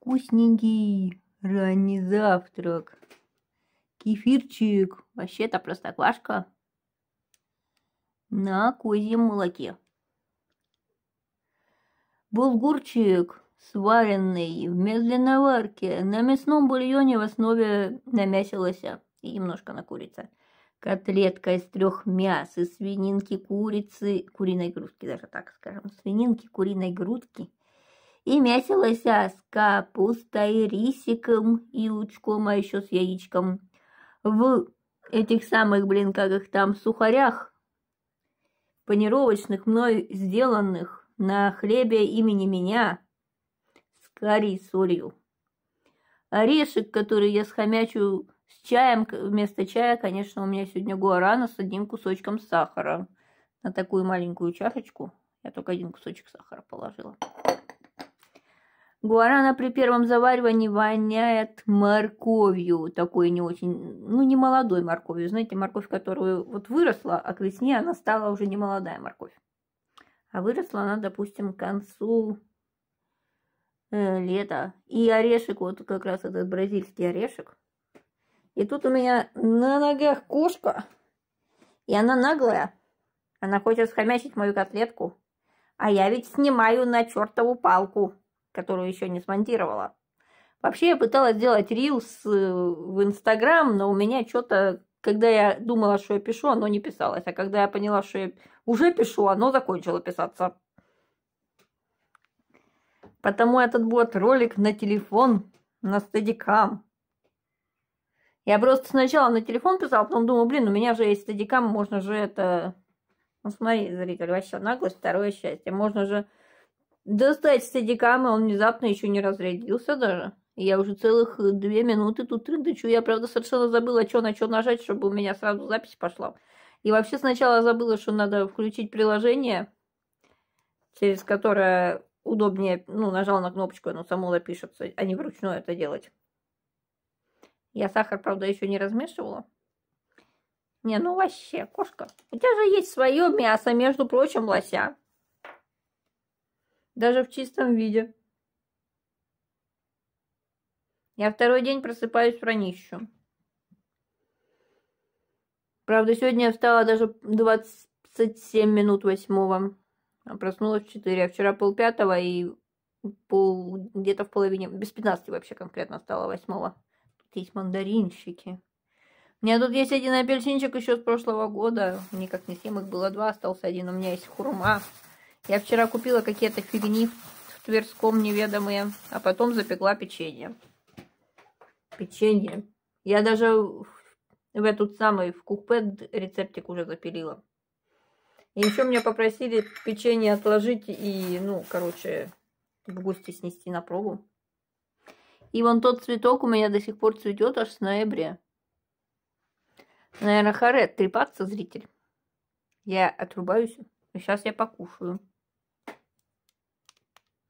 Вкусненький ранний завтрак. Кефирчик. Вообще-то простоквашка. На козьем молоке. Булгурчик, сваренный в медленной варке, на мясном бульоне в основе на мясе лося и немножко на курице. Котлетка из трех мяс, из свининки, курицы, куриной грудки, даже так скажем, свининки, куриной грудки – и м'ясилася а, с капустой, рисиком и лучком, а еще с яичком. В этих самых, блин, как их там, сухарях, панировочных мной сделанных на хлебе имени меня, с карри и солью. Орешек, который я схомячу с чаем, вместо чая, конечно, у меня сегодня гуарана с одним кусочком сахара. На такую маленькую чашечку я только один кусочек сахара положила. Гуарана при первом заваривании воняет морковью, такой не очень, ну не молодой морковью, знаете, морковь, которую вот выросла, а к весне она стала уже не молодая морковь. А выросла она, допустим, к концу э, лета. И орешек, вот как раз этот бразильский орешек. И тут у меня на ногах кошка, и она наглая. Она хочет схомячить мою котлетку, а я ведь снимаю на чертову палку которую еще не смонтировала. Вообще я пыталась сделать рилс э, в Инстаграм, но у меня что-то, когда я думала, что я пишу, оно не писалось. А когда я поняла, что я уже пишу, оно закончило писаться. Потому этот будет ролик на телефон, на стадикам. Я просто сначала на телефон писала, потом думала, блин, у меня же есть стадикам, можно же это... Ну смотри, зритель, вообще наглость, второе счастье. Можно же достать стадикама, он внезапно еще не разрядился даже. Я уже целых э, две минуты тут трындычу. Я, правда, совершенно забыла, что на что нажать, чтобы у меня сразу запись пошла. И вообще сначала забыла, что надо включить приложение, через которое удобнее, ну, нажал на кнопочку, оно само запишется, а не вручную это делать. Я сахар, правда, еще не размешивала. Не, ну вообще, кошка, у тебя же есть свое мясо, между прочим, лося даже в чистом виде. Я второй день просыпаюсь в ранищу. Правда, сегодня я встала даже 27 минут восьмого. А проснулась в 4, а вчера полпятого и пол, где-то в половине, без 15 вообще конкретно стало восьмого. Тут есть мандаринщики. У меня тут есть один апельсинчик еще с прошлого года. Никак не съем, их было два, остался один. У меня есть хурма. Я вчера купила какие-то фигни в Тверском неведомые, а потом запекла печенье. Печенье. Я даже в этот самый, в купе рецептик уже запилила. И еще меня попросили печенье отложить и, ну, короче, в гости снести на пробу. И вон тот цветок у меня до сих пор цветет аж с ноября. Наверное, харе трепаться, зритель. Я отрубаюсь. Сейчас я покушаю.